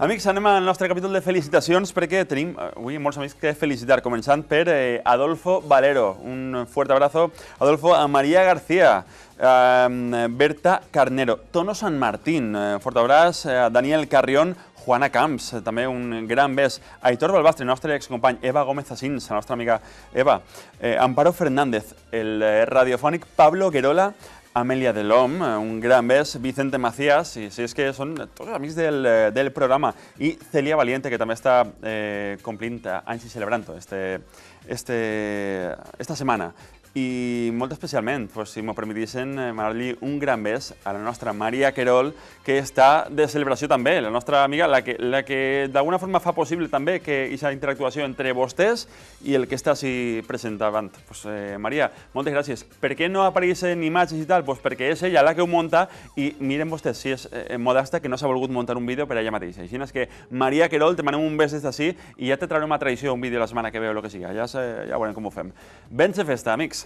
Amics, anem al nostre capítol de felicitaciones perquè tenim avui eh, que felicitar, començant per eh, Adolfo Valero. Un fuerte abrazo, Adolfo, a María García, a eh, Berta Carnero, Tono San Martín, fuerte abrazo. Daniel Carrión, Juana Camps, también un gran bes. Aitor Balbastre, ex excompany. Eva Gómez Asins, a nuestra amiga Eva. Amparo Fernández, el radiofónico Pablo Guerola, Amelia Delom, eh, un gran bes, Vicente Macías, y si es que son todos amigos del, eh, del programa, Y Celia Valiente, que también está eh, con Plinta, celebrando celebrando este, este, esta semana. i molt especialment, pues, si m'ho permetissin, eh, manar-li un gran bes a la nostra Maria Querol, que està de celebració també, la nostra amiga, la que, la que d'alguna forma fa possible també que aquesta interactuació entre vostès i el que està així present davant. Pues, eh, Maria, moltes gràcies. Per què no apareixen imatges i tal? Pues perquè és ella la que ho munta i miren vostès si és eh, modesta que no s'ha volgut muntar un vídeo per ella mateixa. Així és que, Maria Querol, te manem un bes des d'ací i ja te traurem a traïció un vídeo la setmana que ve o el que siga. Ja, ja veurem com ho fem. de festa, amics!